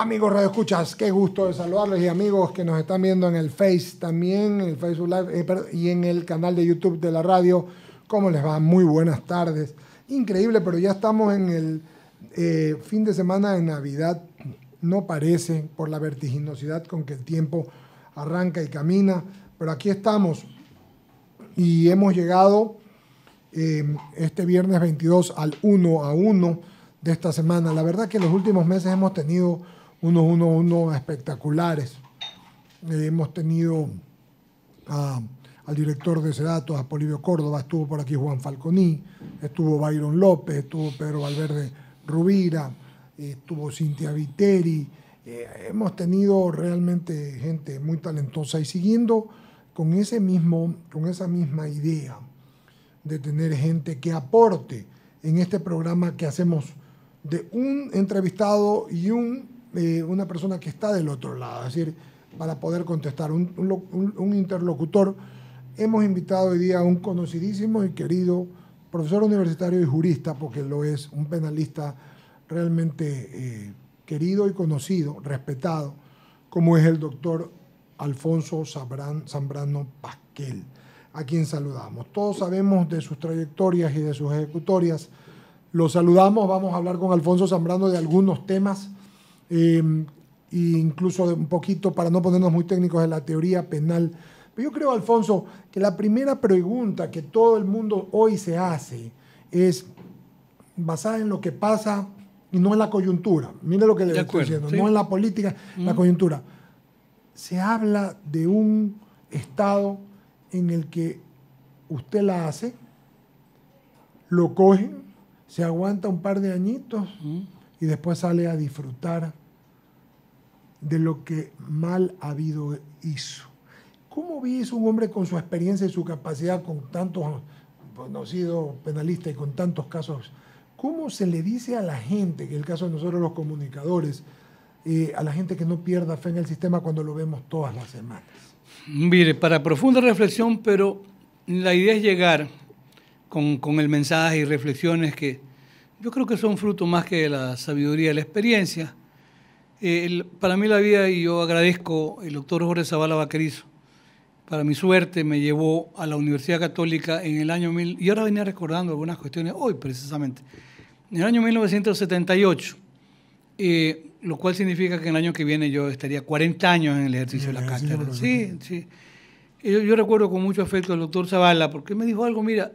Amigos Radio Escuchas, qué gusto de saludarles y amigos que nos están viendo en el Face también, en el Facebook Live eh, y en el canal de YouTube de la radio. ¿Cómo les va? Muy buenas tardes. Increíble, pero ya estamos en el eh, fin de semana de Navidad. No parece por la vertiginosidad con que el tiempo arranca y camina, pero aquí estamos y hemos llegado em, este viernes 22 al 1 a 1 de esta semana. La verdad que los últimos meses hemos tenido unos espectaculares. Eh, hemos tenido al director de dato, a Polivio Córdoba, estuvo por aquí Juan Falconí, estuvo Byron López, estuvo Pedro Valverde Rubira, estuvo Cintia Viteri. Eh, hemos tenido realmente gente muy talentosa y siguiendo con, ese mismo, con esa misma idea de tener gente que aporte en este programa que hacemos de un entrevistado y un eh, una persona que está del otro lado, es decir, para poder contestar. Un, interlocutor. Hemos invitado hoy día a un conocidísimo y querido profesor universitario y jurista, porque lo es, un penalista realmente eh, querido y conocido, respetado, como es el doctor Alfonso Zambrano Pasquel, a quien saludamos. Todos sabemos de sus trayectorias y de sus ejecutorias. Lo saludamos, vamos a hablar con Alfonso Zambrano de algunos temas Em, incluso un poquito, para no ponernos muy técnicos, de la teoría penal. Pero yo creo, Alfonso, que la primera pregunta que todo el mundo hoy se hace es basada en lo que pasa y no en la coyuntura. Mire lo que le estoy diciendo, no en la política, la coyuntura. Se habla de un estado en el que usted la hace, lo cogen, se aguanta un par de añitos y después sale a disfrutar de lo que mal ha habido hizo. ¿Cómo veis un hombre con su experiencia y su capacidad, con tantos conocidos pues, penalistas y con tantos casos? ¿Cómo se le dice a la gente, que el caso de nosotros los comunicadores, eh, a la gente que no pierda fe en el sistema cuando lo vemos todas las semanas? Mire, para profunda reflexión, pero la idea es llegar con, el mensaje y reflexiones que yo creo que son fruto más que de la sabiduría y la experiencia eh, para mí la vida, y yo agradezco, el doctor Jorge Zavala Vaquerizo, para mi suerte me llevó a la Universidad Católica en el año 1000, y ahora venía recordando algunas cuestiones hoy precisamente, en el año 1978, eh, lo cual significa que el año que viene yo estaría 40 años en el ejercicio de la cátedra. Sí, sí. Eh, yo, recuerdo con mucho afecto al doctor Zavala, porque me dijo algo, mira,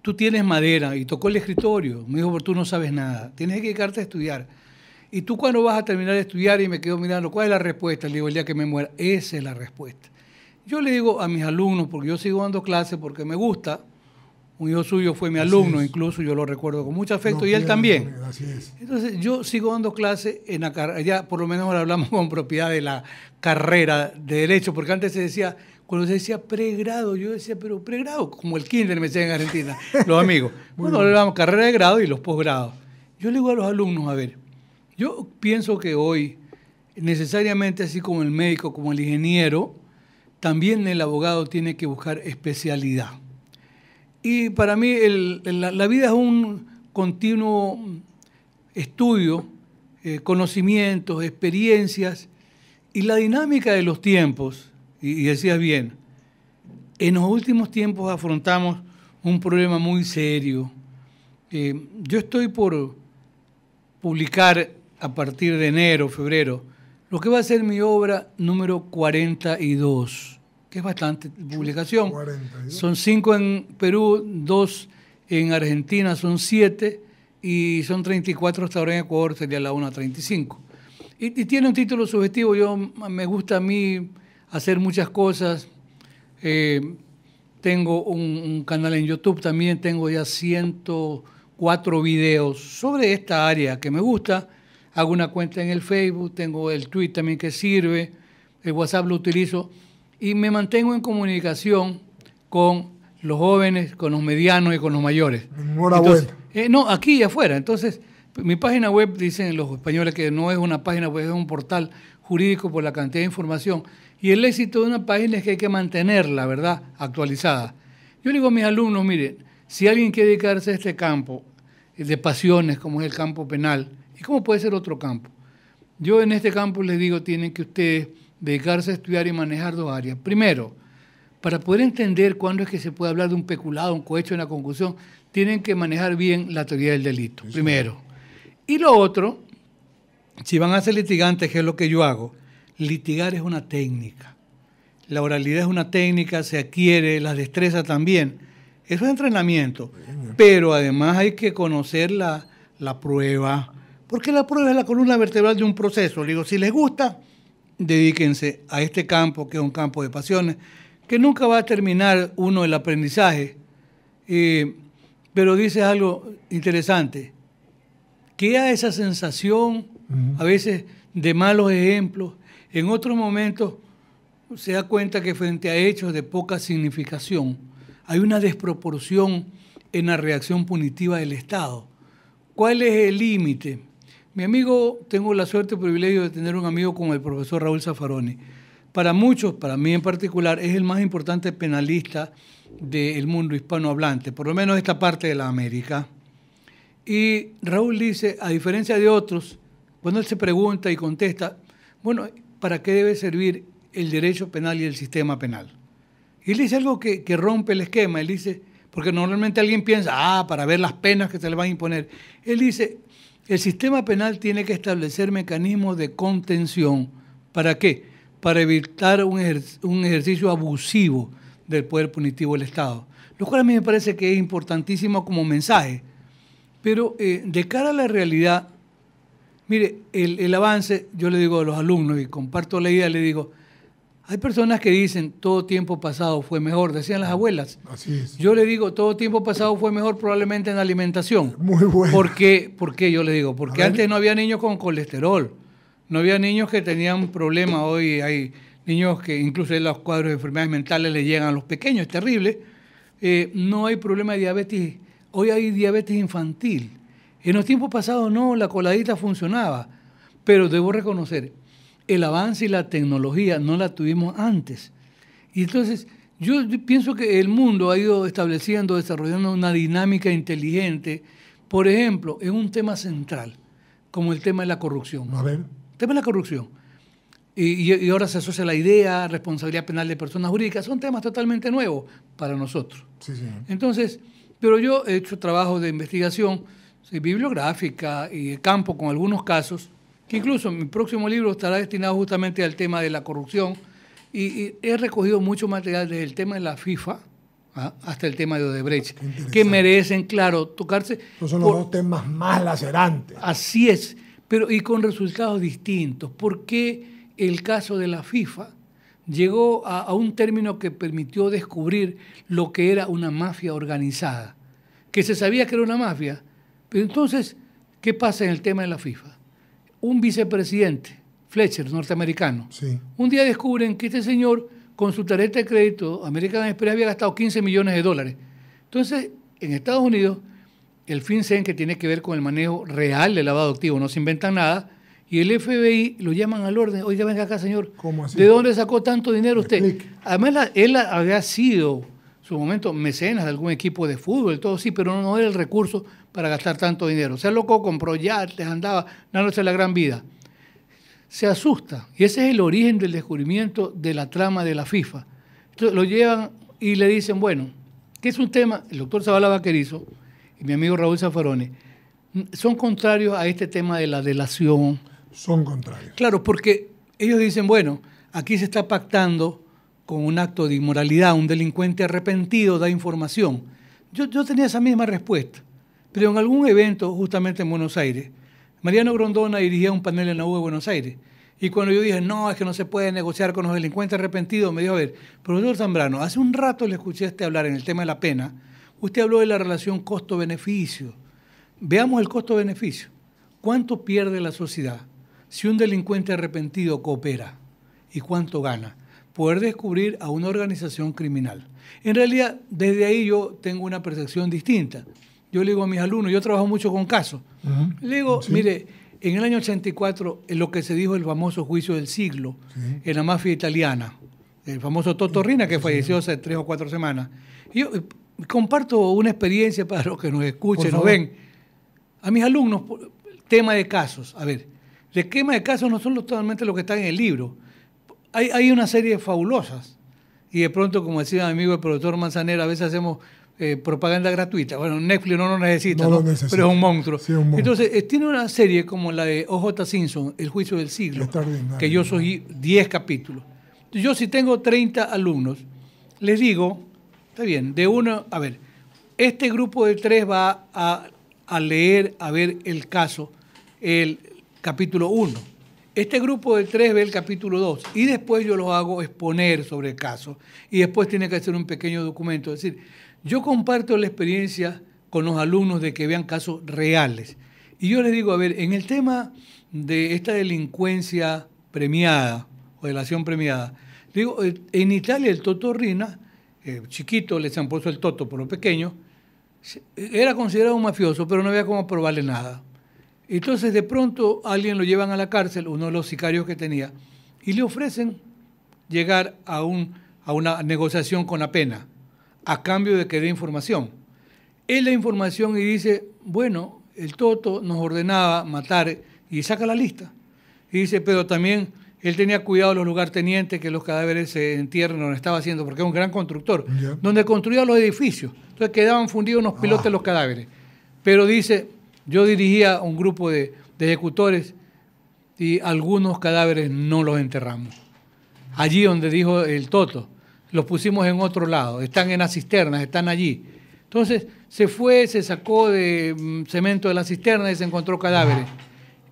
tú tienes madera, y tocó el escritorio, me dijo, pero tú no sabes nada, tienes que dedicarte a estudiar. ¿y tú cuándo vas a terminar de estudiar? Y me quedo mirando, ¿cuál es la respuesta? Le digo, el día que me muera, esa es la respuesta. Yo le digo a mis alumnos, porque yo sigo dando clases porque me gusta, un hijo suyo fue mi alumno, incluso yo lo recuerdo con mucho afecto, y él también. Entonces, yo sigo dando clases en la carrera, ya por lo menos ahora hablamos con propiedad de la carrera de Derecho, porque antes se decía, cuando se decía pregrado, yo decía, pero pregrado, como el kinder me decía en Argentina, los amigos. bueno, hablamos carrera de grado y los posgrados. Yo le digo a los alumnos, a ver, yo pienso que hoy, necesariamente así como el médico, como el ingeniero, también el abogado tiene que buscar especialidad. Y para mí la, vida es un continuo estudio, eh, conocimientos, experiencias y la dinámica de los tiempos. Y, decías bien, en los últimos tiempos afrontamos un problema muy serio. Eh, yo estoy por publicar a partir de enero, febrero, lo que va a ser mi obra número 42, que es bastante publicación. Son cinco en Perú, dos en Argentina, son siete, y son 34 hasta ahora en Ecuador, sería la 1.35. Y, y tiene un título subjetivo, yo me gusta a mí hacer muchas cosas. Eh, tengo un, un, canal en YouTube también, tengo ya 104 videos sobre esta área que me gusta hago una cuenta en el Facebook, tengo el Twitter también que sirve, el WhatsApp lo utilizo y me mantengo en comunicación con los jóvenes, con los medianos y con los mayores. eh, no, aquí y afuera. Entonces, mi página web, dicen los españoles que no es una página web, pues, es un portal jurídico por la cantidad de información. Y el éxito de una página es que hay que mantenerla, ¿verdad? Actualizada. Yo digo a mis alumnos, miren, si alguien quiere dedicarse a este campo de pasiones, como es el campo penal, ¿Y cómo puede ser otro campo? Yo en este campo les digo, tienen que ustedes dedicarse a estudiar y manejar dos áreas. Primero, para poder entender cuándo es que se puede hablar de un peculado, un cohecho, una conclusión, tienen que manejar bien la teoría del delito, primero. Y lo otro, si van a ser litigantes, que es lo que yo hago, litigar es una técnica. La oralidad es una técnica, se adquiere, la destreza también. Eso es entrenamiento. Pero además hay que conocer la, la prueba, porque la prueba es la columna vertebral de un proceso. Le digo, si les gusta, dedíquense a este campo, que es un campo de pasiones, que nunca va a terminar uno el aprendizaje. Eh, pero dices algo interesante. Queda esa sensación, a veces, de malos ejemplos. En otros momentos se da cuenta que frente a hechos de poca significación, hay una desproporción en la reacción punitiva del Estado. ¿Cuál es el límite? Mi amigo, tengo la suerte y privilegio de tener un amigo como el profesor Raúl Zaffaroni. Para muchos, para mí en particular, es el más importante penalista del mundo hispanohablante, por lo menos esta parte de la América. Y Raúl dice, a diferencia de otros, cuando él se pregunta y contesta, bueno, ¿para qué debe servir el derecho penal y el sistema penal? Y él dice algo que, que rompe el esquema, él dice, porque normalmente alguien piensa, ah, para ver las penas que se le van a imponer. Él dice, el sistema penal tiene que establecer mecanismos de contención. ¿Para qué? Para evitar un, ejercicio abusivo del poder punitivo del Estado. Lo cual a mí me parece que es importantísimo como mensaje. Pero eh, de cara a la realidad, mire, el, el avance, yo le digo a los alumnos y comparto la idea, le digo, hay personas que dicen todo tiempo pasado fue mejor, decían las abuelas. Así es. Yo le digo todo tiempo pasado fue mejor probablemente en alimentación. Muy bueno. ¿Por qué? yo le digo? Porque antes no había niños con colesterol, no había niños que tenían problemas. Hoy hay niños que incluso en los cuadros de enfermedades mentales le llegan a los pequeños, es terrible. Eh, no hay problema de diabetes. Hoy hay diabetes infantil. En los tiempos pasados no, la coladita funcionaba. Pero debo reconocer el avance y la tecnología no la tuvimos antes. Y entonces yo pienso que el mundo ha ido estableciendo, desarrollando una dinámica inteligente, por ejemplo, en un tema central, como el tema de la corrupción. A ver. El tema de la corrupción. Y, ahora se asocia la idea, responsabilidad penal de personas jurídicas, son temas totalmente nuevos para nosotros. Sí, sí. Entonces, pero yo he hecho trabajo de investigación bibliográfica y de campo con algunos casos que incluso mi próximo libro estará destinado justamente al tema de la corrupción y, he recogido mucho material desde el tema de la FIFA ¿ah? hasta el tema de Odebrecht, que merecen, claro, tocarse. son los dos temas más lacerantes. Así es, pero y con resultados distintos. ¿Por qué el caso de la FIFA? llegó a, un término que permitió descubrir lo que era una mafia organizada, que se sabía que era una mafia. Pero entonces, ¿qué pasa en el tema de la FIFA? un vicepresidente, Fletcher, norteamericano. Un día descubren que este señor, con su tarjeta de crédito American Express, había gastado 15 millones de dólares. Entonces, en Estados Unidos, el FinCEN, que tiene que ver con el manejo real del lavado activo, no se inventa nada, y el FBI lo llaman al orden. Oiga, venga acá, señor. ¿De dónde sacó tanto dinero usted? Además, él había sido, en su momento, mecenas de algún equipo de fútbol, todo sí, pero no era el recurso para gastar tanto dinero. se sea, loco compró yates, andaba dándose la gran vida. Se asusta. Y ese es el origen del descubrimiento de la trama de la FIFA. Entonces lo llevan y le dicen, bueno, que es un tema, el doctor Zavala Vaquerizo y mi amigo Raúl Zafarone, son contrarios a este tema de la delación. Son contrarios. Claro, porque ellos dicen, bueno, aquí se está pactando con un acto de inmoralidad, un delincuente arrepentido da información. Yo, yo tenía esa misma respuesta. Pero en algún evento, justamente en Buenos Aires, Mariano Grondona dirigía un panel en la U de Buenos Aires. Y cuando yo dije, no, es que no se puede negociar con los delincuentes arrepentidos, me dijo, a ver, profesor Zambrano, hace un rato le escuché a usted hablar en el tema de la pena. Usted habló de la relación costo-beneficio. Veamos el costo-beneficio. ¿Cuánto pierde la sociedad si un delincuente arrepentido coopera? ¿Y cuánto gana? Poder descubrir a una organización criminal. En realidad, desde ahí yo tengo una percepción distinta yo le digo a mis alumnos, yo trabajo mucho con casos, le digo, mire, en el año 84, en eh, lo que se dijo el famoso juicio del siglo en la mafia italiana, el famoso Totorrina que falleció hace tres o cuatro semanas. yo eh, comparto una experiencia para los que nos escuchen, nos ven. A mis alumnos, tema de casos. A ver, el esquema de casos no son totalmente los que están en el libro. Hay, hay una serie de fabulosas. Y de pronto, como decía mi amigo el productor Manzanera, a veces hacemos eh, propaganda gratuita. Bueno, Netflix no lo necesita, pero es un, monstruo. Entonces, eh, tiene una serie como la de O.J. Simpson, El Juicio del Siglo, que yo soy 10 capítulos. Yo si tengo 30 alumnos, les digo, está bien, de uno, a ver, este grupo de tres va a, leer, a ver el caso, el capítulo 1. Este grupo de tres ve el capítulo 2 y después yo lo hago exponer sobre el caso y después tiene que hacer un pequeño documento. Es decir, yo comparto la experiencia con los alumnos de que vean casos reales. Y yo les digo, a ver, en el tema de esta delincuencia premiada o de la acción premiada, digo, eh, en Italia el Toto Rina, eh, chiquito, le han puesto el toto por lo pequeño, eh, era considerado un mafioso, pero no había cómo probarle nada. Entonces de pronto alguien lo llevan a la cárcel, uno de los sicarios que tenía, y le ofrecen llegar a, a una negociación con la pena a cambio de que dé información. Él da información y dice, bueno, el Toto nos ordenaba matar y saca la lista. Y dice, pero también él tenía cuidado los tenientes que los cadáveres se entierren lo estaba haciendo, porque es un gran constructor, donde construía los edificios. Entonces quedaban fundidos unos pilotes ah. los cadáveres. Pero dice, yo dirigía un grupo de, ejecutores y algunos cadáveres no los enterramos. Allí donde dijo el Toto, los pusimos en otro lado, están en las cisternas, están allí. Entonces se fue, se sacó de mm, cemento de la cisterna y se encontró cadáveres.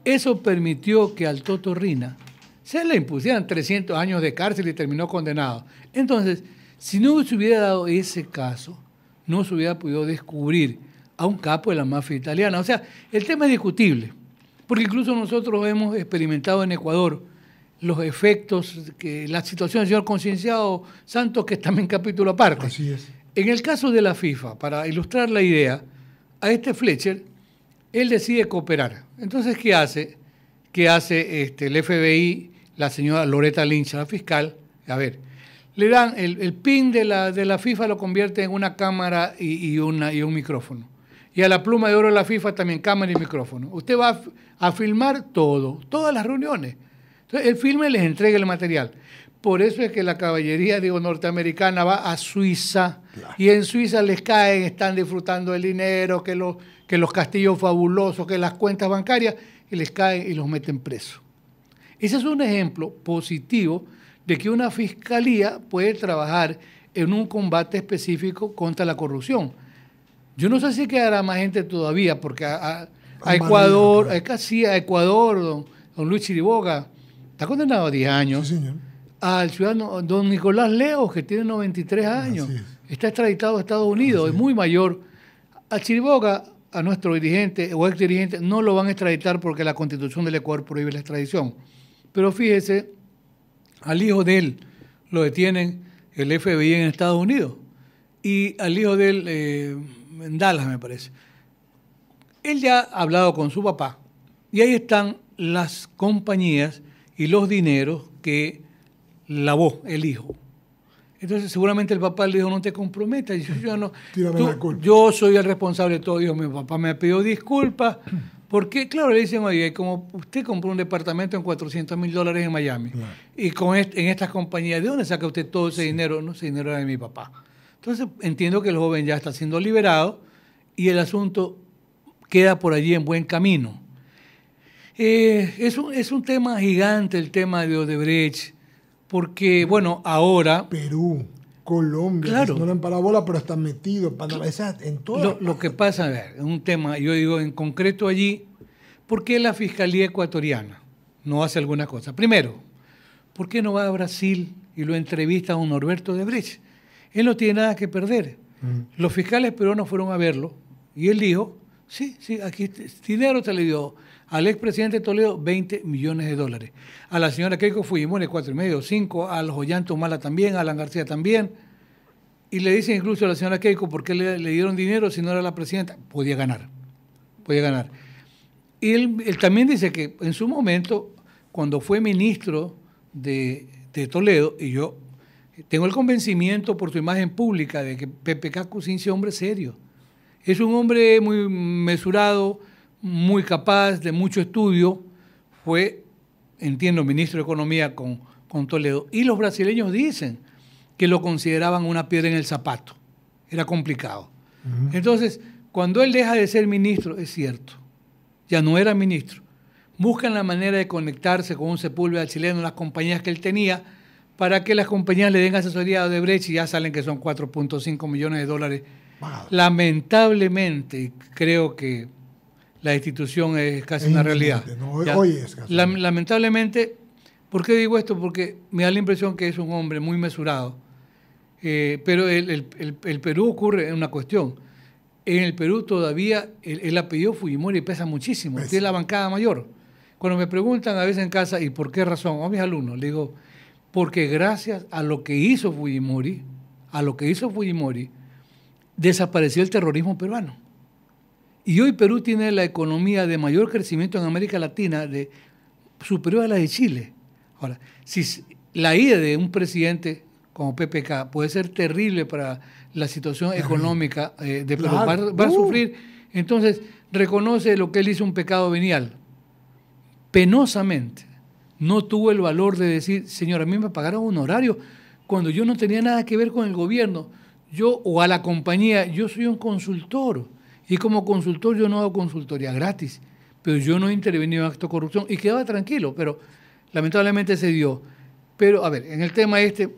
Eso permitió que al Toto Rina se le impusieran 300 años de cárcel y terminó condenado. Entonces, si no se hubiera dado ese caso, no se hubiera podido descubrir a un capo de la mafia italiana. O sea, el tema es discutible, porque incluso nosotros hemos experimentado en Ecuador los efectos, que la situación del señor concienciado Santos, que es en capítulo aparte. Así es. En el caso de la FIFA, para ilustrar la idea, a este Fletcher, él decide cooperar. Entonces, ¿qué hace? ¿Qué hace este, el FBI, la señora Loreta Lynch, la fiscal? A ver, le dan el, pin de la, de FIFA, lo convierte en una cámara y, una, y un micrófono. Y a la pluma de oro de la FIFA también cámara y micrófono. Usted va a filmar todo, todas las reuniones entonces, el filme les entrega el material. Por eso es que la caballería, digo, norteamericana va a Suiza y en Suiza les caen, están disfrutando del dinero, que los, que los castillos fabulosos, que las cuentas bancarias, y les caen y los meten preso. Ese es un ejemplo positivo de que una fiscalía puede trabajar en un combate específico contra la corrupción. Yo no sé si quedará más gente todavía, porque a, Ecuador, a, casi a Ecuador, don Luis Chiriboga, Está condenado a 10 años. Al ciudadano don Nicolás Leo, que tiene 93 años, está extraditado a Estados Unidos, es muy mayor. A Chiriboga, a nuestro dirigente o ex dirigente, no lo van a extraditar porque la constitución del Ecuador prohíbe la extradición. Pero fíjese, al hijo de él lo detienen el FBI en Estados Unidos y al hijo de él eh, en Dallas, me parece. Él ya ha hablado con su papá y ahí están las compañías y los dineros que lavó el hijo. Entonces seguramente el papá le dijo, no te comprometas. Y yo, no, yo soy el responsable de todo. Dios, mi papá me pidió disculpas. Porque, claro, le dicen, oye, como usted compró un departamento en 400 mil dólares en Miami, y con en estas compañías, ¿de dónde saca usted todo ese dinero? No, ese dinero era de mi papá. Entonces, entiendo que el joven ya está siendo liberado y el asunto queda por allí en buen camino. Eh, es, un, es un tema gigante el tema de Odebrecht, porque, bueno, ahora... Perú, Colombia, claro. no en parabola, pero están metidos, en todo. Lo, que pasa, a ver, un tema, yo digo en concreto allí, ¿por qué la Fiscalía ecuatoriana no hace alguna cosa? Primero, ¿por qué no va a Brasil y lo entrevista a un Norberto Odebrecht? Él no tiene nada que perder. Mm. Los fiscales peruanos fueron a verlo y él dijo Sí, sí, aquí dinero se le dio al expresidente Toledo 20 millones de dólares. A la señora Keiko Fujimori cuatro y medio, 5, al Joyán Tomala también, a Alan García también. Y le dicen incluso a la señora Keiko por qué le, dieron dinero si no era la presidenta. Podía ganar, podía ganar. Y él, también dice que en su momento, cuando fue ministro de, Toledo, y yo tengo el convencimiento por su imagen pública de que Pepe sin es hombre serio es un hombre muy mesurado, muy capaz, de mucho estudio. Fue, entiendo, ministro de Economía con, con Toledo. Y los brasileños dicen que lo consideraban una piedra en el zapato. Era complicado. Entonces, cuando él deja de ser ministro, es cierto, ya no era ministro, buscan la manera de conectarse con un Sepúlveda chileno, las compañías que él tenía, para que las compañías le den asesoría de brecha y ya salen que son 4.5 millones de dólares Lamentablemente, creo que la institución es casi una realidad. lamentablemente, ¿por qué digo esto? Porque me da la impresión que es un hombre muy mesurado. Eh, pero el, Perú ocurre en una cuestión. En el Perú todavía el, apellido Fujimori pesa muchísimo. Es Tiene la bancada mayor. Cuando me preguntan a veces en casa, ¿y por qué razón? A mis alumnos, le digo, porque gracias a lo que hizo Fujimori, a lo que hizo Fujimori, desapareció el terrorismo peruano. Y hoy Perú tiene la economía de mayor crecimiento en América Latina, de, superior a la de Chile. Ahora, si la ida de un presidente como PPK puede ser terrible para la situación económica eh, de Perú, va, a uh. sufrir, entonces reconoce lo que él hizo un pecado venial. Penosamente, no tuvo el valor de decir, señor, a mí me pagaron un horario cuando yo no tenía nada que ver con el gobierno yo o a la compañía, yo soy un consultor y como consultor yo no hago consultoría gratis, pero yo no he intervenido en acto de corrupción y quedaba tranquilo, pero lamentablemente se dio. Pero a ver, en el tema este,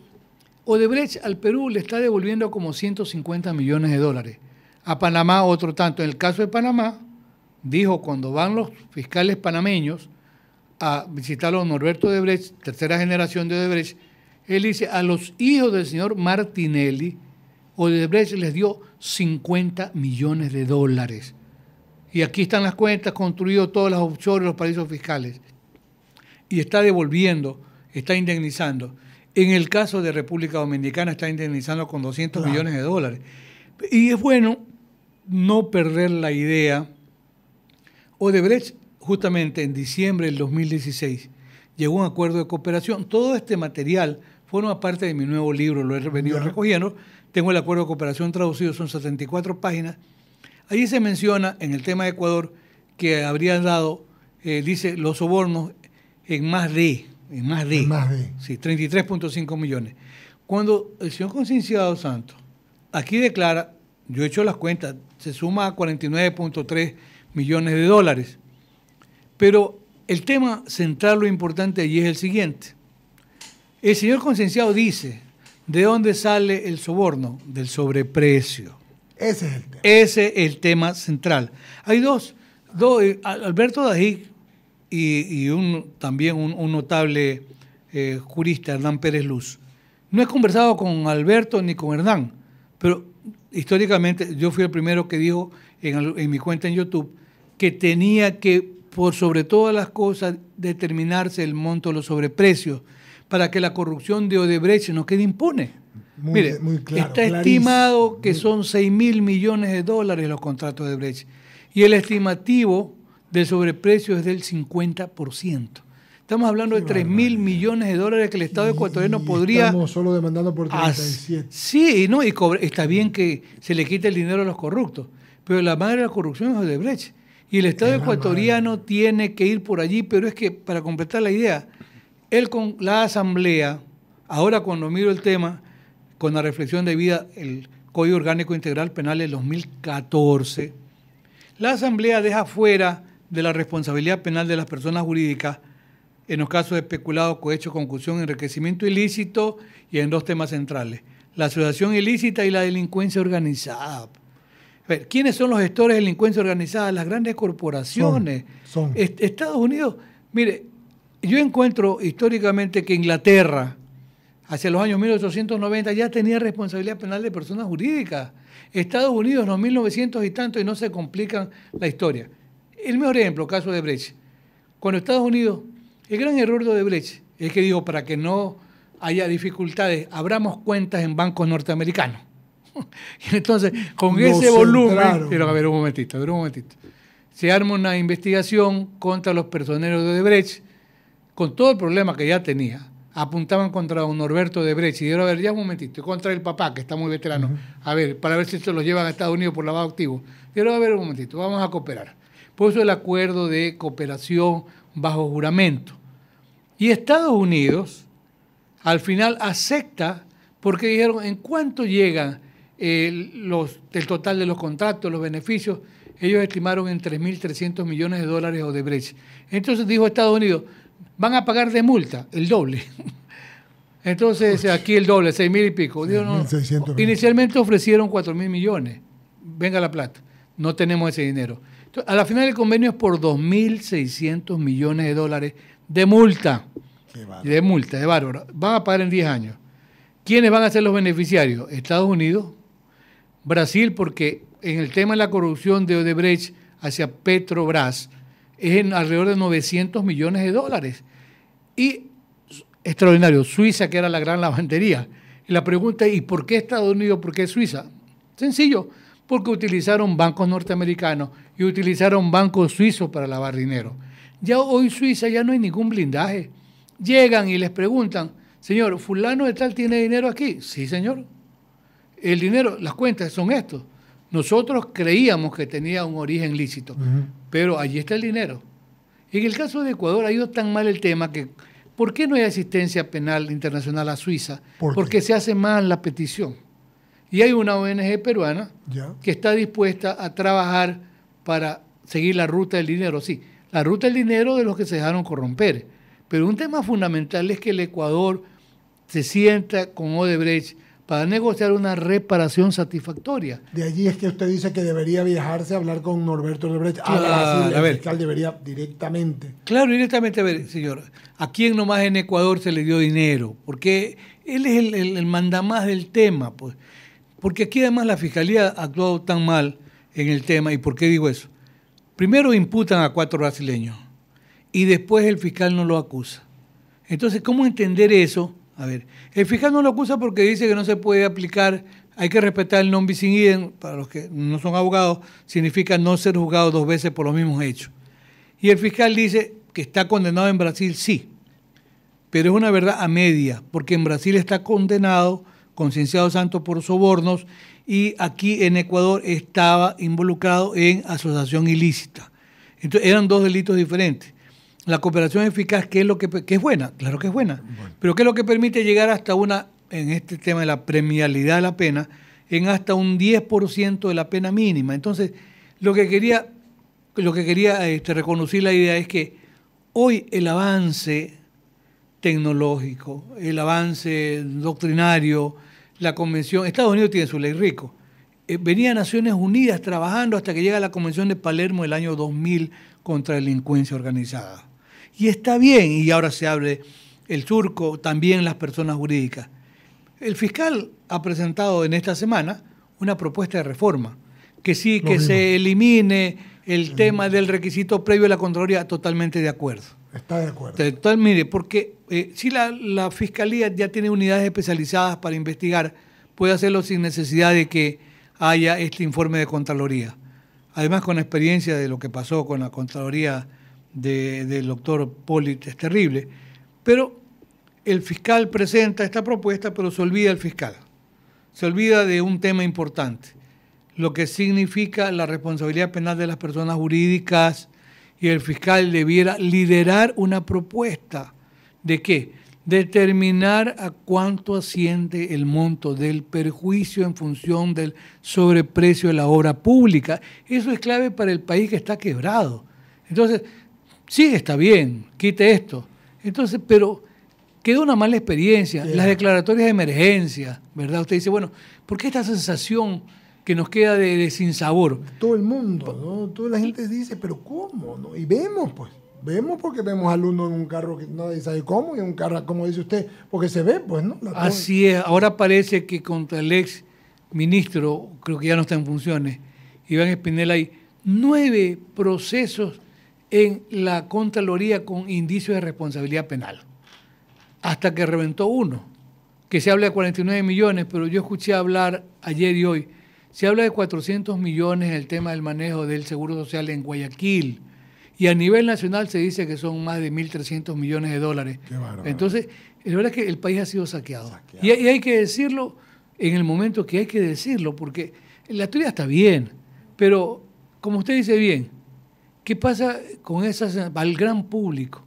Odebrecht al Perú le está devolviendo como 150 millones de dólares, a Panamá otro tanto. En el caso de Panamá, dijo cuando van los fiscales panameños a visitar a Norberto Odebrecht, tercera generación de Odebrecht, él dice a los hijos del señor Martinelli, Odebrecht les dio 50 millones de dólares. Y aquí están las cuentas, construido todas las de los paraísos fiscales. Y está devolviendo, está indemnizando. En el caso de República Dominicana está indemnizando con 200 millones de dólares. Y es bueno no perder la idea. Odebrecht, justamente en diciembre del 2016, llegó a un acuerdo de cooperación. Todo este material forma parte de mi nuevo libro, lo he venido recogiendo, tengo el acuerdo de cooperación traducido, son 74 páginas. Allí se menciona en el tema de Ecuador que habrían dado, eh, dice, los sobornos en más de, en más de, en más de. Sí, 33.5 millones. Cuando el señor concienciado Santos aquí declara, yo he hecho las cuentas, se suma a 49.3 millones de dólares. Pero el tema central, lo importante allí es el siguiente. El señor concienciado dice, ¿De dónde sale el soborno? Del sobreprecio. Ese es el tema. central. Hay dos. Eh, Alberto Dají y, también un, notable eh, jurista, Hernán Pérez Luz. No he conversado con Alberto ni con Hernán, pero históricamente yo fui el primero que dijo en, en mi cuenta en YouTube que tenía que, por sobre todas las cosas, determinarse el monto de los sobreprecios para que la corrupción de Odebrecht no quede impune. Mire, claro, está estimado que son 6 mil millones de dólares los contratos de Odebrecht y el estimativo del sobreprecio es del 50%. Estamos hablando de 3 mil millones de dólares que el Estado ecuatoriano podría... Estamos solo demandando por 37. Sí, no, está bien que se le quite el dinero a los corruptos, pero la madre de la corrupción es Odebrecht. Y el Estado ecuatoriano tiene que ir por allí, pero es que, para completar la idea, con la Asamblea, ahora cuando miro el tema, con la reflexión debida vida, el Código Orgánico Integral Penal del 2014, la Asamblea deja fuera de la responsabilidad penal de las personas jurídicas en los casos especulados, especulado, cohecho, concusión, enriquecimiento ilícito y en dos temas centrales, la asociación ilícita y la delincuencia organizada. A ver, ¿quiénes son los gestores de delincuencia organizada? Las grandes corporaciones. Son, Estados Unidos, mire, yo encuentro históricamente que Inglaterra, hacia los años 1890, ya tenía responsabilidad penal de personas jurídicas. Estados Unidos, los 1900 y tanto, y no se complican la historia. El mejor ejemplo, caso de Brecht. Cuando Estados Unidos, el gran error de Brecht es que dijo, para que no haya dificultades, abramos cuentas en bancos norteamericanos. entonces, con ese volumen... Pero a ver, un momentito, a ver, un momentito. Se arma una investigación contra los personeros de Brecht con todo el problema que ya tenía, apuntaban contra don Norberto de Brecht y dijeron, a ver, ya un momentito, contra el papá, que está muy veterano, a ver, para ver si esto lo llevan a Estados Unidos por lavado activo. Dijeron, a ver, un momentito, vamos a cooperar. Por eso el acuerdo de cooperación bajo juramento. Y Estados Unidos al final acepta porque dijeron, ¿en cuánto llegan eh, los, el total de los contratos, los beneficios? Ellos estimaron en 3.300 millones de dólares de o Brecht... Entonces dijo Estados Unidos, van a pagar de multa el doble. Entonces, aquí el doble, seis mil y pico. inicialmente ofrecieron cuatro mil millones. Venga la plata. No tenemos ese dinero. a la final del convenio es por 2.600 millones de dólares de multa. de multa, de bárbaro. Van a pagar en 10 años. ¿Quiénes van a ser los beneficiarios? Estados Unidos, Brasil, porque en el tema de la corrupción de Odebrecht hacia Petrobras es en alrededor de 900 millones de dólares. Y extraordinario, Suiza, que era la gran lavandería. Y la pregunta es, ¿y por qué Estados Unidos, por qué Suiza? Sencillo, porque utilizaron bancos norteamericanos y utilizaron bancos suizos para lavar dinero. Ya hoy Suiza ya no hay ningún blindaje. Llegan y les preguntan, señor, fulano de tal tiene dinero aquí. Sí, señor. El dinero, las cuentas son estos. Nosotros creíamos que tenía un origen lícito, pero allí está el dinero. En el caso de Ecuador ha ido tan mal el tema que ¿Por qué no hay asistencia penal internacional a Suiza? Porque se hace mal la petición. Y hay una ONG peruana que está dispuesta a trabajar para seguir la ruta del dinero. Sí, la ruta del dinero de los que se dejaron corromper. Pero un tema fundamental es que el Ecuador se sienta con Odebrecht para negociar una reparación satisfactoria. De allí es que usted dice que debería viajarse a hablar con Norberto Lebrecht. ah, sí, a ver. El fiscal debería directamente. Claro, directamente. A ver, señor, ¿a quién nomás en Ecuador se le dio dinero? Porque él es el, mandamás del tema. pues. Porque aquí además la fiscalía ha actuado tan mal en el tema. ¿Y por qué digo eso? Primero imputan a cuatro brasileños y después el fiscal no lo acusa. Entonces, ¿cómo entender eso? A ver, el fiscal no lo acusa porque dice que no se puede aplicar, hay que respetar el non bis idem, para los que no son abogados, significa no ser juzgado dos veces por los mismos hechos. Y el fiscal dice que está condenado en Brasil, sí, pero es una verdad a media, porque en Brasil está condenado concienciado santo por sobornos y aquí en Ecuador estaba involucrado en asociación ilícita. Entonces eran dos delitos diferentes la cooperación eficaz, ¿qué es lo que, es buena? Claro que es buena, pero que es lo que permite llegar hasta una, en este tema de la premialidad de la pena, en hasta un 10% de la pena mínima? Entonces, lo que quería, lo que quería este, reconocer la idea es que hoy el avance tecnológico, el avance doctrinario, la convención, Estados Unidos tiene su ley rico, eh, venía Naciones Unidas trabajando hasta que llega la Convención de Palermo el año 2000 contra delincuencia organizada. Y está bien, y ahora se abre el surco, también las personas jurídicas. El fiscal ha presentado en esta semana una propuesta de reforma, que sí, que se elimine el tema del requisito previo a la Contraloría, totalmente de acuerdo. Está de acuerdo. mire, porque eh, si la, la, Fiscalía ya tiene unidades especializadas para investigar, puede hacerlo sin necesidad de que haya este informe de Contraloría. Además, con la experiencia de lo que pasó con la Contraloría del doctor Polit es terrible, pero el fiscal presenta esta propuesta, pero se olvida el fiscal, se olvida de un tema importante, lo que significa la responsabilidad penal de las personas jurídicas y el fiscal debiera liderar una propuesta de qué? Determinar a cuánto asciende el monto del perjuicio en función del sobreprecio de la obra pública. Eso es clave para el país que está quebrado. Entonces, sí, está bien, quite esto. Entonces, pero quedó una mala experiencia. Las declaratorias de emergencia, ¿verdad? Usted dice, bueno, ¿por qué esta sensación que nos queda de, sin sinsabor? Todo el mundo, ¿no? Toda la gente dice, pero ¿cómo? ¿No? Y vemos, pues. Vemos porque vemos alumnos en un carro que no sabe cómo, y un carro, como dice usted, porque se ve, pues, ¿no? Así es. Ahora parece que contra el ex ministro, creo que ya no está en funciones, Iván Espinel, hay nueve procesos en la Contraloría con indicios de responsabilidad penal. Hasta que reventó uno, que se habla de 49 millones, pero yo escuché hablar ayer y hoy, se habla de 400 millones el tema del manejo del Seguro Social en Guayaquil. Y a nivel nacional se dice que son más de 1.300 millones de dólares. Entonces, la verdad es que el país ha sido saqueado. Y, y hay que decirlo en el momento que hay que decirlo, porque la teoría está bien, pero como usted dice bien, ¿Qué pasa con esas al gran público?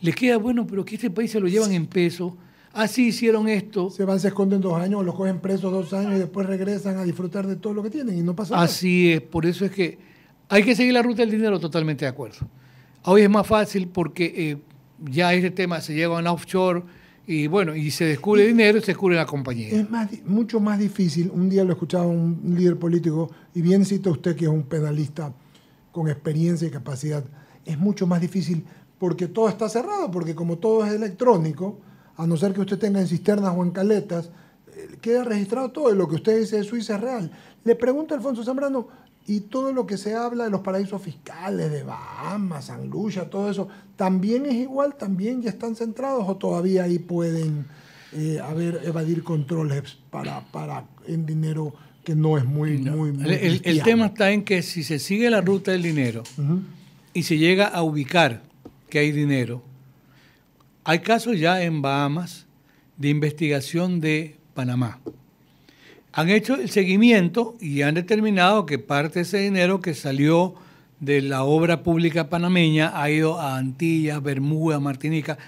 Le queda bueno, pero que este país se lo llevan en peso. Así hicieron esto. Se van, se esconden dos años, los cogen presos dos años y después regresan a disfrutar de todo lo que tienen y no pasa nada. Así es, por eso es que hay que seguir la ruta del dinero, totalmente de acuerdo. Hoy es más fácil porque eh, ya ese tema se lleva a un offshore y bueno, y se descubre dinero y se descubre la compañía. Es mucho más difícil. Un día lo escuchaba un líder político y bien cita usted que es un penalista con experiencia y capacidad. Es mucho más difícil porque todo está cerrado, porque como todo es electrónico, a no ser que usted tenga en cisternas o en caletas, eh, queda registrado todo y lo que usted dice de Suiza es real. Le pregunta Alfonso Zambrano, y todo lo que se habla de los paraísos fiscales, de Bahamas, San Lucia, todo eso, ¿también es igual? ¿También ya están centrados o todavía ahí pueden eh, haber, evadir controles para, para en dinero? que no es muy... muy, el, tema está en que si se sigue la ruta del dinero y se llega a ubicar que hay dinero, hay casos ya en Bahamas de investigación de Panamá. Han hecho el seguimiento y han determinado que parte de ese dinero que salió de la obra pública panameña ha ido a Antillas, Bermuda, Martinica.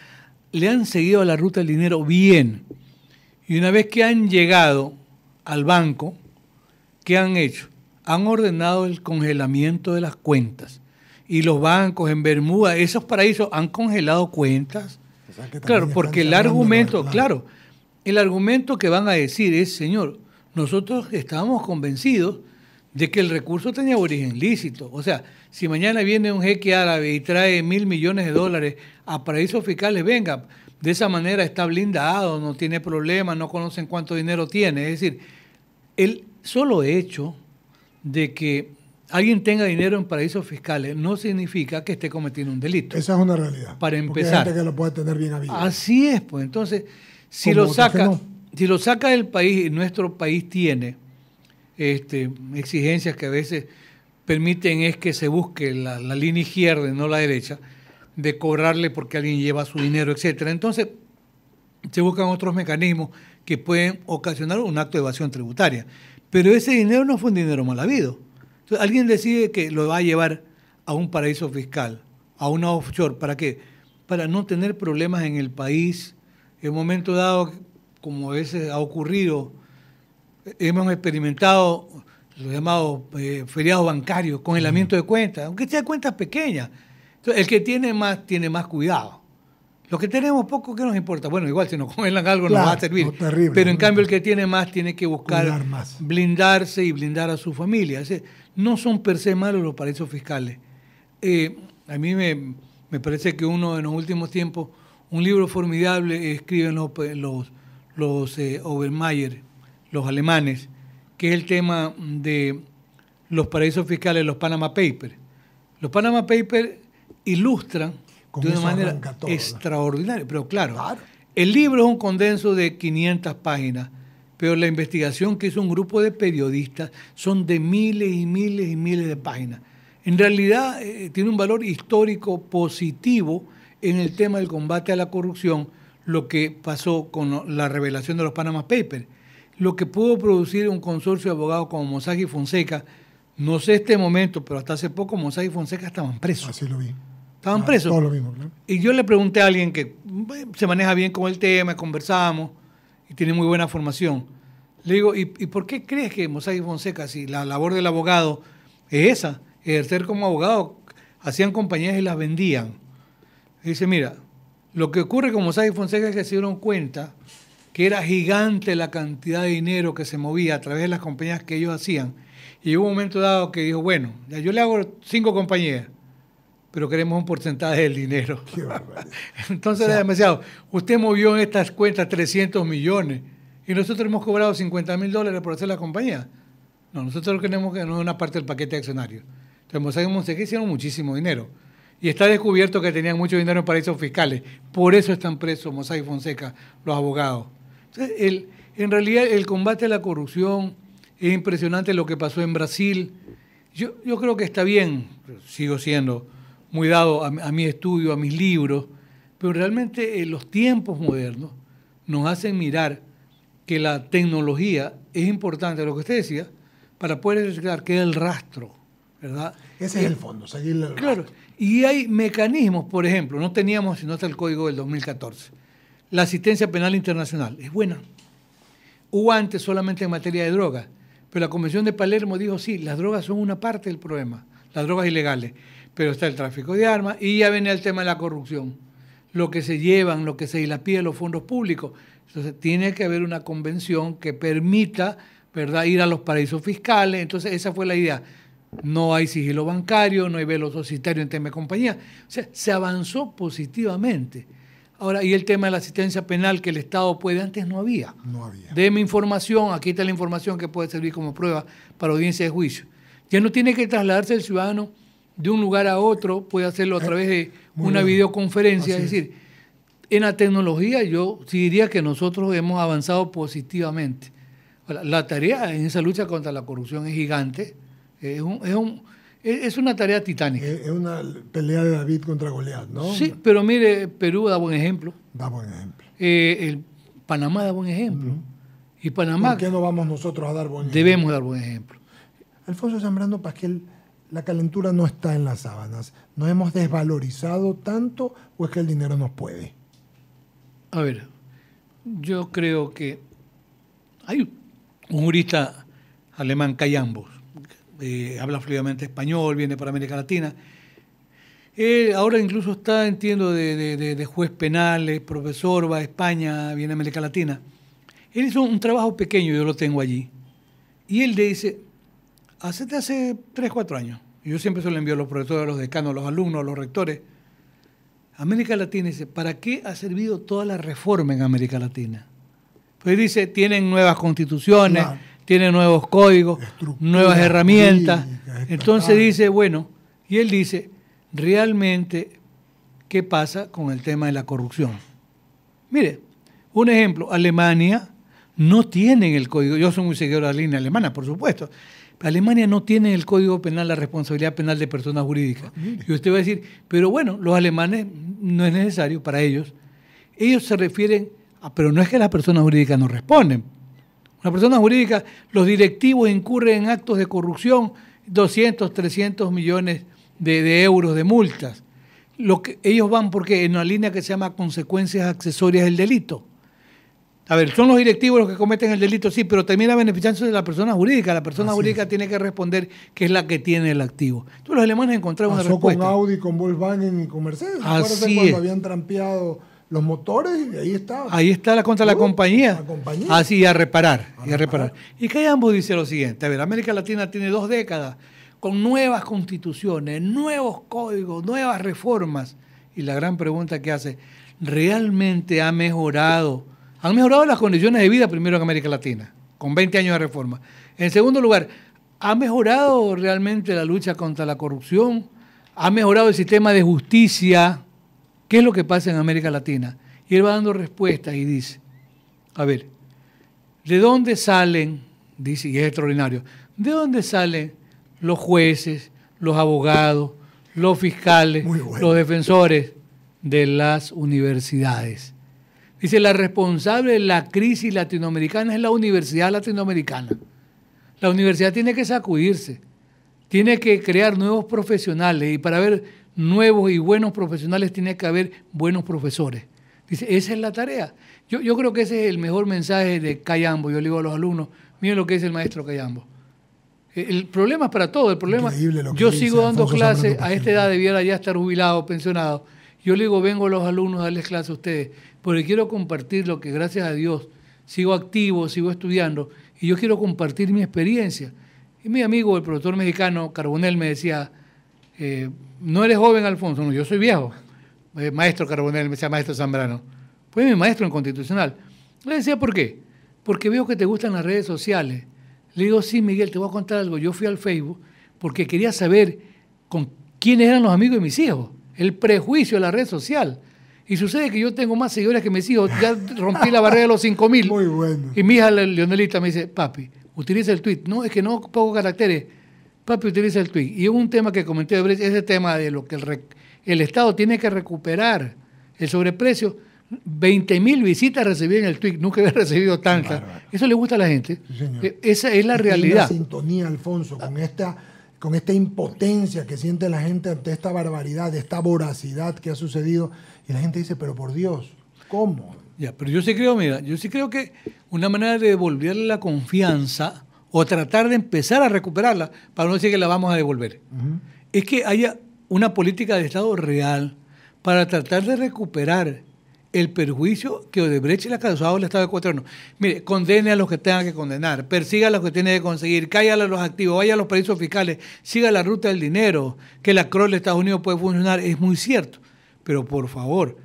Le han seguido la ruta del dinero bien. Y una vez que han llegado al banco, ¿qué han hecho? Han ordenado el congelamiento de las cuentas. Y los bancos en Bermuda, esos paraísos, han congelado cuentas. claro, porque el argumento, claro, el argumento que van a decir es, señor, nosotros estábamos convencidos de que el recurso tenía origen lícito. O sea, si mañana viene un jeque árabe y trae mil millones de dólares a paraísos fiscales, venga, de esa manera está blindado, no tiene problema, no conocen cuánto dinero tiene. Es decir, el, solo hecho de que alguien tenga dinero en paraísos fiscales no significa que esté cometiendo un delito. Esa es una realidad. Para empezar. gente que lo puede tener bien habido. Así es, pues. Entonces, si lo saca, si lo saca del país, y nuestro país tiene este, exigencias que a veces permiten es que se busque la, línea izquierda y no la derecha, de cobrarle porque alguien lleva su dinero, etcétera. Entonces, se buscan otros mecanismos que pueden ocasionar un acto de evasión tributaria. Pero ese dinero no fue un dinero mal habido. Entonces, alguien decide que lo va a llevar a un paraíso fiscal, a una offshore. ¿Para qué? Para no tener problemas en el país. En un momento dado, como a veces ha ocurrido, hemos experimentado los llamados eh, feriados bancarios, congelamiento de cuentas, aunque sea cuentas pequeñas. Entonces, el que tiene más, tiene más cuidado. Los que tenemos poco, ¿qué nos importa? Bueno, igual si nos comen algo nos va a servir. pero en cambio el que tiene más tiene que buscar blindarse y blindar a su familia. no son per se malos los paraísos fiscales. Eh, a mí me, parece que uno en los últimos tiempos, un libro formidable escriben los, los, los eh, Obermeier, los alemanes, que es el tema de los paraísos fiscales, los Panama Papers. Los Panama Papers ilustran de una manera extraordinaria. Pero claro, el libro es un condenso de 500 páginas, pero la investigación que hizo un grupo de periodistas son de miles y miles y miles de páginas. En realidad eh, tiene un valor histórico positivo en el tema del combate a la corrupción, lo que pasó con la revelación de los Panama Papers, lo que pudo producir un consorcio de abogados como Mossack y Fonseca, no sé este momento, pero hasta hace poco Mossack y Fonseca estaban presos. Así lo vi. Estaban ah, presos. Todo lo mismo, Y yo le pregunté a alguien que se maneja bien con el tema, conversamos y tiene muy buena formación. Le digo, ¿y, por qué crees que y Fonseca, si la labor del abogado es esa, ejercer como abogado, hacían compañías y las vendían? dice, mira, lo que ocurre con y Fonseca es que se dieron cuenta que era gigante la cantidad de dinero que se movía a través de las compañías que ellos hacían. Y hubo un momento dado que dijo, bueno, yo le hago cinco compañías pero queremos un porcentaje del dinero. Entonces demasiado. Usted movió en estas cuentas 300 millones y nosotros hemos cobrado 50 mil dólares por hacer la compañía. No, nosotros lo queremos que no es una parte del paquete de accionarios. Entonces, Mossack y Monseca hicieron muchísimo dinero. Y está descubierto que tenían mucho dinero en paraísos fiscales. Por eso están presos Mossack y Fonseca, los abogados. Entonces, el, en realidad, el combate a la corrupción es impresionante lo que pasó en Brasil. Yo, yo creo que está bien, sigo siendo muy dado a, mi estudio, a mis libros, pero realmente eh, los tiempos modernos nos hacen mirar que la tecnología es importante, lo que usted decía, para poder detectar que es el rastro, ¿verdad? Ese es el eh, fondo, seguir el Claro, y hay mecanismos, por ejemplo, no teníamos sino hasta el código del 2014, la asistencia penal internacional, es buena. Hubo antes solamente en materia de drogas, pero la Convención de Palermo dijo, sí, las drogas son una parte del problema, las drogas ilegales, pero está el tráfico de armas y ya viene el tema de la corrupción, lo que se llevan, lo que se dilapide los fondos públicos. Entonces tiene que haber una convención que permita ¿verdad? ir a los paraísos fiscales. Entonces esa fue la idea. No hay sigilo bancario, no hay velo societario en tema de compañía. O sea, se avanzó positivamente. Ahora, y el tema de la asistencia penal que el Estado puede, antes no había. No había. Deme información, aquí está la información que puede servir como prueba para audiencia de juicio. Ya no tiene que trasladarse el ciudadano de un lugar a otro, puede hacerlo a eh, través de una videoconferencia. es decir, en la tecnología yo sí diría que nosotros hemos avanzado positivamente. La, tarea en esa lucha contra la corrupción es gigante, es, una tarea titánica. Es una pelea de David contra Goliat, ¿no? Sí, pero mire, Perú da buen ejemplo. Da buen ejemplo. Eh, el Panamá da buen ejemplo. Y Panamá... ¿Por qué no vamos nosotros a dar buen ejemplo? Debemos dar buen ejemplo. Alfonso Zambrano Pasquel la calentura no está en las sábanas. No hemos desvalorizado tanto o es que el dinero nos puede? A ver, yo creo que hay un jurista alemán, Cayambos, eh, habla fluidamente español, viene para América Latina. ahora incluso está, entiendo, de, de juez penal, es profesor, va a España, viene a América Latina. Él hizo un trabajo pequeño, yo lo tengo allí. Y él dice, Hace, hace 3, 4 años, yo siempre se lo envío a los profesores, a los decanos, a los alumnos, a los rectores. América Latina dice, ¿para qué ha servido toda la reforma en América Latina? Pues dice, tienen nuevas constituciones, tienen nuevos códigos, nuevas herramientas. Entonces dice, bueno, y él dice, realmente, ¿qué pasa con el tema de la corrupción? Mire, un ejemplo, Alemania no tiene el código, yo soy muy seguidor de la línea alemana, por supuesto, Alemania no tiene en el Código Penal la responsabilidad penal de personas jurídicas. Ah, y usted va a decir, pero bueno, los alemanes no es necesario para ellos. Ellos se refieren, a, pero no es que las personas jurídicas no responden. Las personas jurídica, los directivos incurren en actos de corrupción, 200, 300 millones de, de euros de multas. Lo que, ellos van porque en una línea que se llama consecuencias accesorias del delito. A ver, son los directivos los que cometen el delito, sí, pero termina beneficiándose de la persona jurídica. La persona jurídica tiene que responder que es la que tiene el activo. Tú los alemanes encontraron una respuesta. con Audi, con Volkswagen y con Mercedes. Así cuando habían trampeado los motores y ahí estaba. Ahí está la contra la compañía. La compañía. Así, a reparar, y a reparar. Y ambos dice lo siguiente. A ver, América Latina tiene dos décadas con nuevas constituciones, nuevos códigos, nuevas reformas. Y la gran pregunta que hace, ¿realmente ha mejorado... Han mejorado las condiciones de vida primero en América Latina, con 20 años de reforma. En segundo lugar, ha mejorado realmente la lucha contra la corrupción, ha mejorado el sistema de justicia. ¿Qué es lo que pasa en América Latina? Y él va dando respuestas y dice, a ver, ¿de dónde salen, dice, y es extraordinario, ¿de dónde salen los jueces, los abogados, los fiscales, los defensores de las universidades? Dice, la responsable de la crisis latinoamericana es la Universidad Latinoamericana. La universidad tiene que sacudirse, tiene que crear nuevos profesionales y para haber nuevos y buenos profesionales tiene que haber buenos profesores. Dice, esa es la tarea. Yo, creo que ese es el mejor mensaje de Cayambo. Yo le digo a los alumnos, miren lo que dice el maestro Cayambo. Eh, el problema es para todos. el problema. Yo sigo dando clases, a esta edad debiera ya estar jubilado, pensionado. Yo le digo, vengo a los alumnos a darles clases a ustedes porque quiero compartir lo que gracias a Dios sigo activo, sigo estudiando y yo quiero compartir mi experiencia. Y mi amigo, el productor mexicano Carbonel, me decía, eh, no eres joven, Alfonso, no, yo soy viejo. Eh, maestro Carbonel, me decía maestro Zambrano. pues mi maestro en Constitucional. Le decía, ¿por qué? Porque veo que te gustan las redes sociales. Le digo, sí, Miguel, te voy a contar algo. Yo fui al Facebook porque quería saber con quiénes eran los amigos de mis hijos. El prejuicio de la red social. Y sucede que yo tengo más seguidores que mis hijos. Ya rompí la barrera de los 5000. Muy bueno. Y mi hija, Leonelita, me dice, papi, utiliza el tweet. No, es que no pongo caracteres. Papi, utiliza el tweet. Y es un tema que comenté, ese tema de lo que el, Estado tiene que recuperar, el sobreprecio. 20.000 mil visitas recibí en el tweet, nunca había recibido tantas. Eso le gusta a la gente. E-, esa es la realidad. la sintonía, Alfonso, con esta con esta impotencia que siente la gente ante esta barbaridad, de esta voracidad que ha sucedido y la gente dice, pero por Dios, ¿cómo? Ya, pero yo sí creo, mira, yo sí creo que una manera de devolverle la confianza o tratar de empezar a recuperarla, para no decir que la vamos a devolver, es que haya una política de Estado real para tratar de recuperar el perjuicio que Odebrecht le ha causado al Estado ecuatoriano. Mire, condene a los que tengan que condenar, persiga a los que tiene que conseguir, cállale a los activos, vaya a los paraísos fiscales, siga la ruta del dinero, que la CROL de Estados Unidos puede funcionar, es muy cierto. Pero por favor,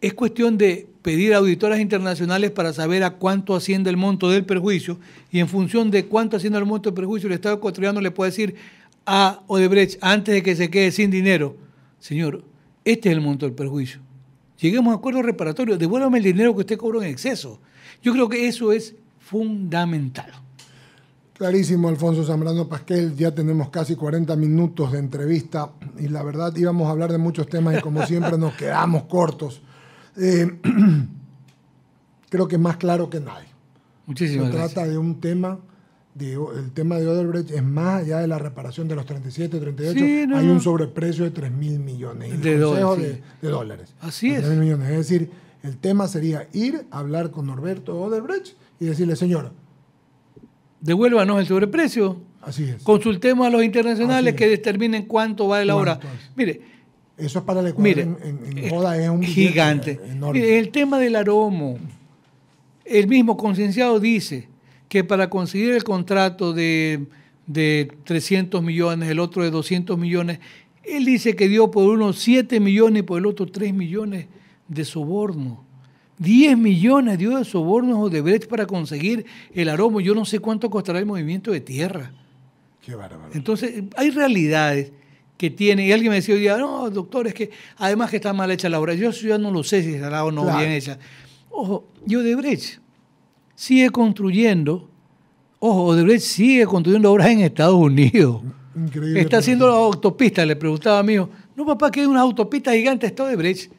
es cuestión de pedir auditoras internacionales para saber a cuánto asciende el monto del perjuicio y en función de cuánto asciende el monto del perjuicio, el Estado ecuatoriano le puede decir a Odebrecht antes de que se quede sin dinero, señor, este es el monto del perjuicio. Lleguemos a acuerdo reparatorio, devuélvame el dinero que usted cobró en exceso. Yo creo que eso es fundamental. Clarísimo, Alfonso Zambrano Pasquel, ya tenemos casi 40 minutos de entrevista y la verdad íbamos a hablar de muchos temas y como siempre nos quedamos cortos. Eh, creo que más claro que nadie. Muchísimas Se trata de un tema, de, el tema de Odebrecht es más allá de la reparación de los 37, 38, hay un sobreprecio de 3 mil millones. De, dólares, de, dólares. Así es. Es decir, el tema sería ir a hablar con Norberto Odebrecht y decirle, señor, devuélvanos el sobreprecio. Así es. Consultemos a los internacionales que determinen cuánto vale la obra. Mire. Eso es para la. en, en, eh, es un gigante. el tema del aromo. El mismo concienciado dice que para conseguir el contrato de, de 300 millones, el otro de 200 millones, él dice que dio por uno 7 millones y por el otro 3 millones de soborno. 10 millones de sobornos o de para conseguir el aroma. Yo no sé cuánto costará el movimiento de tierra. Qué bárbaro. Entonces, hay realidades que tiene. Y alguien me decía hoy día, no, doctor, es que además que está mal hecha la obra. Yo ya no lo sé si está o no bien hecha. Ojo, y Odebrecht sigue construyendo, ojo, Odebrecht sigue construyendo obras en Estados Unidos. Increíble. Está haciendo la autopista, le preguntaba a mí, no papá, que hay autopista gigante gigantes, de Odebrecht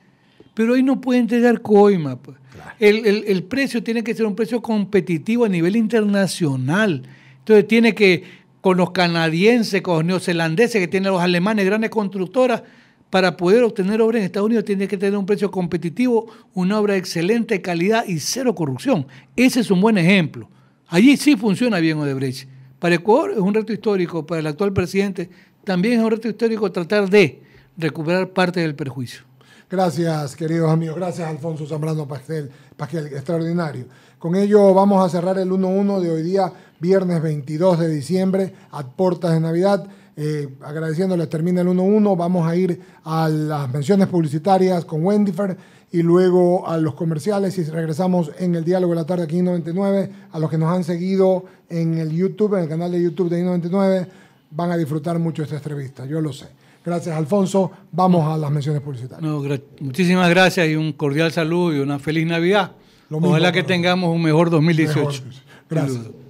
pero ahí no puede entregar coima. Pues. El, precio tiene que ser un precio competitivo a nivel internacional. Entonces tiene que, con los canadienses, con los neozelandeses, que tienen los alemanes, grandes constructoras, para poder obtener obra en Estados Unidos tiene que tener un precio competitivo, una obra de excelente calidad y cero corrupción. Ese es un buen ejemplo. Allí sí funciona bien Odebrecht. Para Ecuador es un reto histórico, para el actual presidente también es un reto histórico tratar de recuperar parte del perjuicio. Gracias, queridos amigos. Gracias, Alfonso Zambrano Pastel, Pastel extraordinario. Con ello vamos a cerrar el 1-1 de hoy día, viernes 22 de diciembre, a puertas de Navidad. Eh, agradeciéndoles, termina el 1-1. Vamos a ir a las menciones publicitarias con Wendyfer y luego a los comerciales y regresamos en el diálogo de la tarde aquí en 99. A los que nos han seguido en el YouTube, en el canal de YouTube de 99 van a disfrutar mucho esta entrevista, yo lo sé. Gracias, Alfonso. Vamos a las menciones publicitarias. muchísimas gracias y un cordial saludo y una feliz Navidad. Ojalá que tengamos un mejor 2018. Gracias.